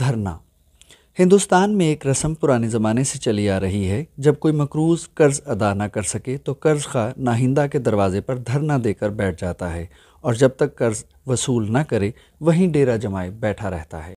धरना हिंदुस्तान में एक रस्म पुराने ज़माने से चली आ रही है जब कोई मकरूज कर्ज़ अदा ना कर सके तो कर्ज़ खा नाहिंदा के दरवाज़े पर धरना देकर बैठ जाता है और जब तक कर्ज़ वसूल ना करे वहीं डेरा जमाए बैठा रहता है